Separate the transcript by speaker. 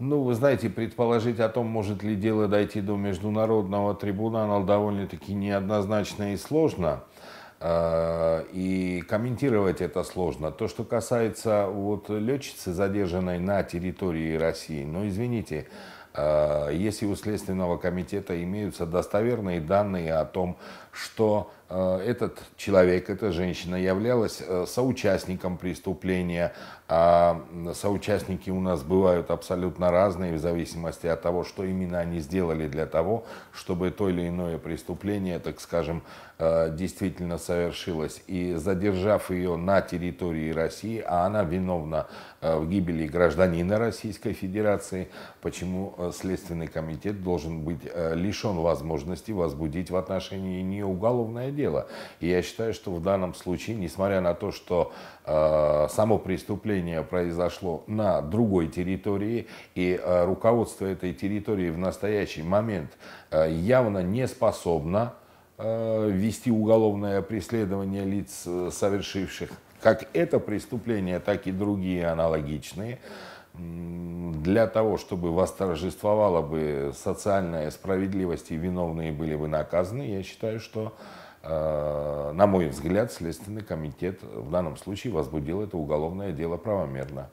Speaker 1: Ну, вы знаете, предположить о том, может ли дело дойти до международного трибунала, довольно-таки неоднозначно и сложно. А, и комментировать это сложно. То, что касается вот летчицы, задержанной на территории России, ну, извините, Э, если у Следственного комитета имеются достоверные данные о том, что э, этот человек, эта женщина являлась э, соучастником преступления, а соучастники у нас бывают абсолютно разные в зависимости от того, что именно они сделали для того, чтобы то или иное преступление, так скажем, действительно совершилось. И задержав ее на территории России, а она виновна в гибели гражданина Российской Федерации, почему Э, Следственный комитет должен быть э, лишен возможности возбудить в отношении не уголовное дело. И я считаю, что в данном случае, несмотря на то, что э, само преступление произошло на другой территории, и руководство этой территории в настоящий момент явно не способно вести уголовное преследование лиц, совершивших как это преступление, так и другие аналогичные для того, чтобы восторжествовала бы социальная справедливость и виновные были бы наказаны, я считаю, что, э, на мой взгляд, Следственный комитет в данном случае возбудил это уголовное дело правомерно.